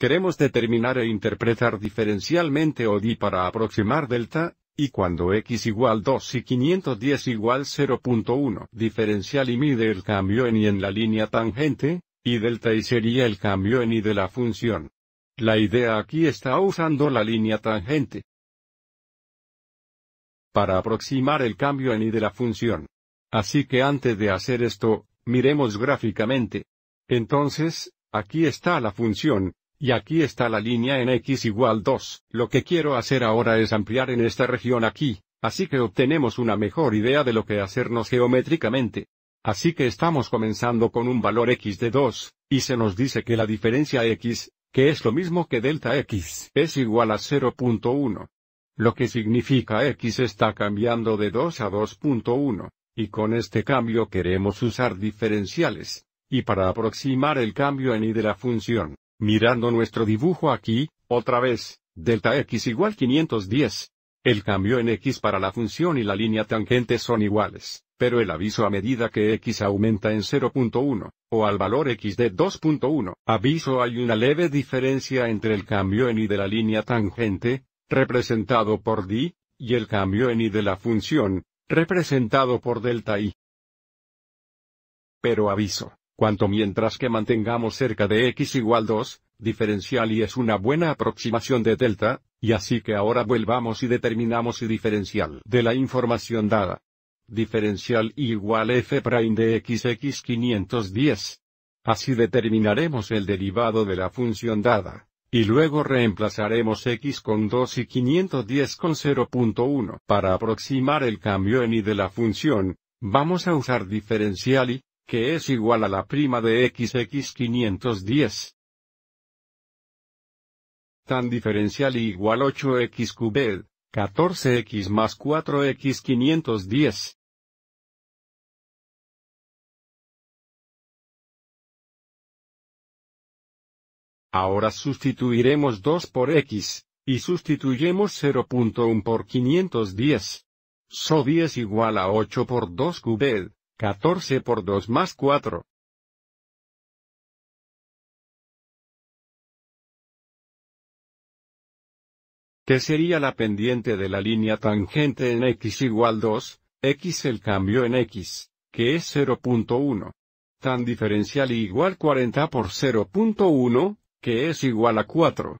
Queremos determinar e interpretar diferencialmente ODI para aproximar delta, y cuando x igual 2 y 510 igual 0.1 diferencial y mide el cambio en y en la línea tangente, y delta y sería el cambio en y de la función. La idea aquí está usando la línea tangente para aproximar el cambio en y de la función. Así que antes de hacer esto, miremos gráficamente. Entonces, aquí está la función, y aquí está la línea en x igual 2. Lo que quiero hacer ahora es ampliar en esta región aquí, así que obtenemos una mejor idea de lo que hacernos geométricamente. Así que estamos comenzando con un valor x de 2, y se nos dice que la diferencia x, que es lo mismo que delta x, es igual a 0.1. Lo que significa x está cambiando de 2 a 2.1, y con este cambio queremos usar diferenciales. Y para aproximar el cambio en y de la función, mirando nuestro dibujo aquí, otra vez, delta x igual 510. El cambio en x para la función y la línea tangente son iguales, pero el aviso a medida que x aumenta en 0.1, o al valor x de 2.1, aviso hay una leve diferencia entre el cambio en y de la línea tangente, representado por di, y el cambio en y de la función, representado por delta y. Pero aviso, Cuanto mientras que mantengamos cerca de x igual 2, diferencial y es una buena aproximación de delta, y así que ahora volvamos y determinamos el diferencial de la información dada. Diferencial igual f' prime de x x 510. Así determinaremos el derivado de la función dada, y luego reemplazaremos x con 2 y 510 con 0.1. Para aproximar el cambio en y de la función, vamos a usar diferencial y, que es igual a la prima de xx510. Tan diferencial igual 8x cubed, 14x más 4x510. Ahora sustituiremos 2 por x, y sustituyemos 0.1 por 510. So 10 igual a 8 por 2 cubed, 14 por 2 más 4. ¿Qué sería la pendiente de la línea tangente en x igual 2, x el cambio en x, que es 0.1. Tan diferencial igual 40 por 0.1, que es igual a 4.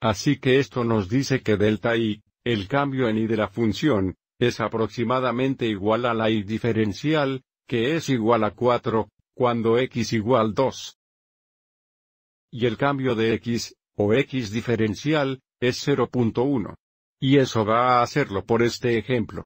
Así que esto nos dice que delta y, el cambio en y de la función, es aproximadamente igual a la y diferencial, que es igual a 4, cuando x igual 2. Y el cambio de x, o x diferencial, es 0.1. Y eso va a hacerlo por este ejemplo.